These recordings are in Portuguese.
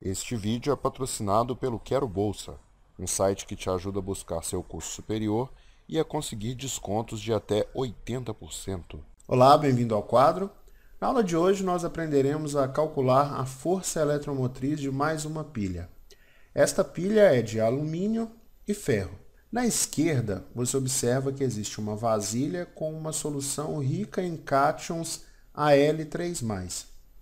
Este vídeo é patrocinado pelo Quero Bolsa, um site que te ajuda a buscar seu curso superior e a conseguir descontos de até 80%. Olá, bem-vindo ao quadro. Na aula de hoje nós aprenderemos a calcular a força eletromotriz de mais uma pilha. Esta pilha é de alumínio e ferro. Na esquerda, você observa que existe uma vasilha com uma solução rica em cátions Al3+.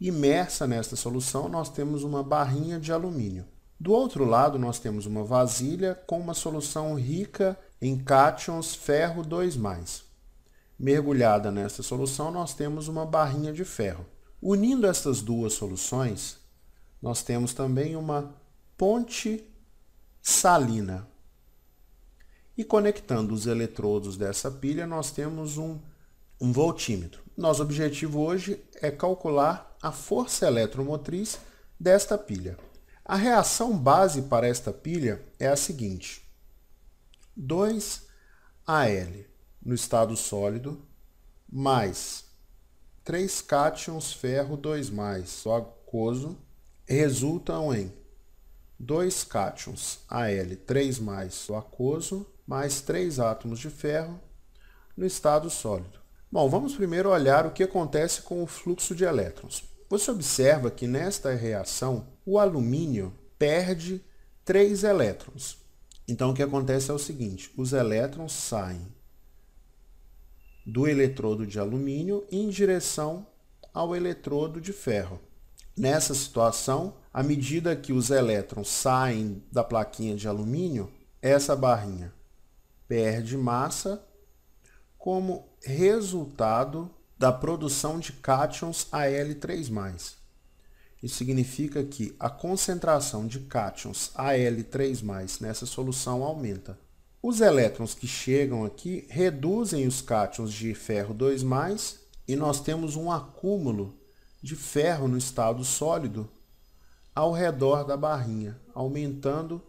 Imersa nesta solução, nós temos uma barrinha de alumínio. Do outro lado, nós temos uma vasilha com uma solução rica em cátions ferro 2+. Mergulhada nesta solução, nós temos uma barrinha de ferro. Unindo estas duas soluções, nós temos também uma ponte salina. E conectando os eletrodos dessa pilha, nós temos um um voltímetro. Nosso objetivo hoje é calcular a força eletromotriz desta pilha. A reação base para esta pilha é a seguinte: 2Al no estado sólido mais 3 cátions ferro 2 mais o aquoso resultam em 2 cátions Al3 mais o aquoso mais 3 átomos de ferro no estado sólido. Bom, vamos primeiro olhar o que acontece com o fluxo de elétrons. Você observa que nesta reação o alumínio perde 3 elétrons. Então o que acontece é o seguinte, os elétrons saem do eletrodo de alumínio em direção ao eletrodo de ferro. Nessa situação, à medida que os elétrons saem da plaquinha de alumínio, essa barrinha perde massa como resultado da produção de cátions Al3+. Isso significa que a concentração de cátions Al3+, nessa solução aumenta. Os elétrons que chegam aqui reduzem os cátions de ferro 2+, e nós temos um acúmulo de ferro no estado sólido ao redor da barrinha, aumentando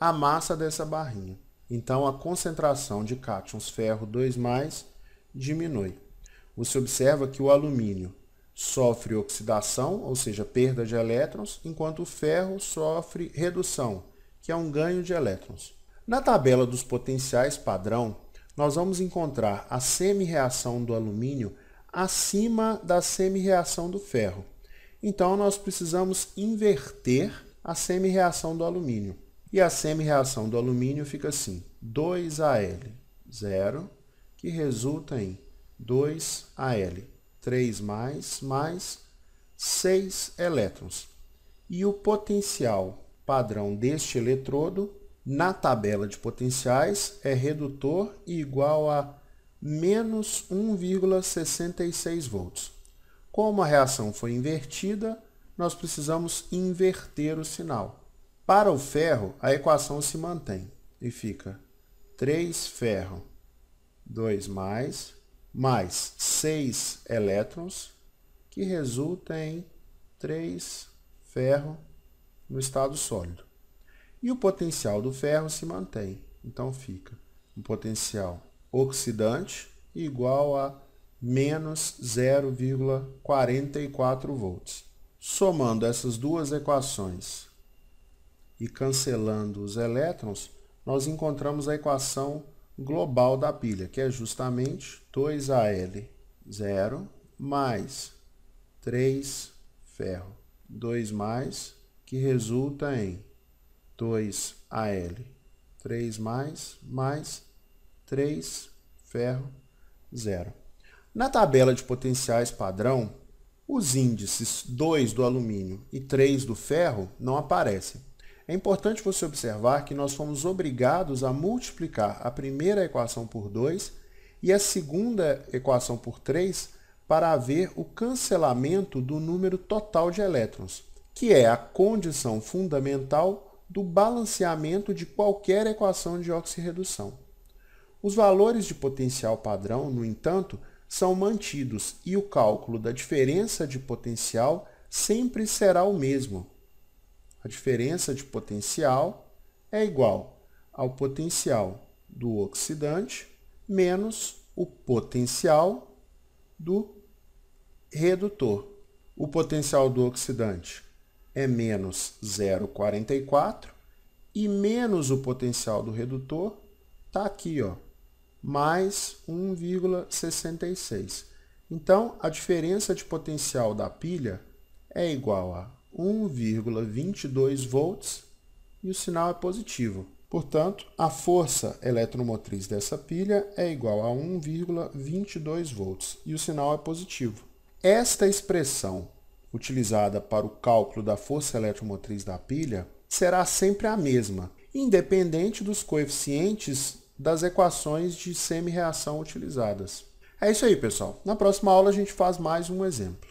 a massa dessa barrinha. Então, a concentração de cátions ferro 2 diminui. Você observa que o alumínio sofre oxidação, ou seja, perda de elétrons, enquanto o ferro sofre redução, que é um ganho de elétrons. Na tabela dos potenciais padrão, nós vamos encontrar a semi-reação do alumínio acima da semi-reação do ferro. Então, nós precisamos inverter a semi-reação do alumínio. E a semi-reação do alumínio fica assim, 2Al, 0, que resulta em 2Al, 3 mais, mais 6 elétrons. E o potencial padrão deste eletrodo, na tabela de potenciais, é redutor e igual a menos 1,66 volts. Como a reação foi invertida, nós precisamos inverter o sinal. Para o ferro, a equação se mantém e fica 3 ferro, 2 mais, mais 6 elétrons, que resulta em 3 ferro no estado sólido. E o potencial do ferro se mantém. Então fica um potencial oxidante igual a menos 0,44 volts. Somando essas duas equações e cancelando os elétrons, nós encontramos a equação global da pilha, que é justamente 2Al0 mais 3 ferro 2 mais, que resulta em 2Al 3 mais, mais 3 ferro 0. Na tabela de potenciais padrão, os índices 2 do alumínio e 3 do ferro não aparecem. É importante você observar que nós fomos obrigados a multiplicar a primeira equação por 2 e a segunda equação por 3 para haver o cancelamento do número total de elétrons, que é a condição fundamental do balanceamento de qualquer equação de oxirredução. Os valores de potencial padrão, no entanto, são mantidos e o cálculo da diferença de potencial sempre será o mesmo, a diferença de potencial é igual ao potencial do oxidante menos o potencial do redutor. O potencial do oxidante é menos 0,44 e menos o potencial do redutor está aqui, ó, mais 1,66. Então, a diferença de potencial da pilha é igual a 1,22 volts e o sinal é positivo. Portanto, a força eletromotriz dessa pilha é igual a 1,22 volts e o sinal é positivo. Esta expressão, utilizada para o cálculo da força eletromotriz da pilha, será sempre a mesma, independente dos coeficientes das equações de semi-reação utilizadas. É isso aí, pessoal. Na próxima aula a gente faz mais um exemplo.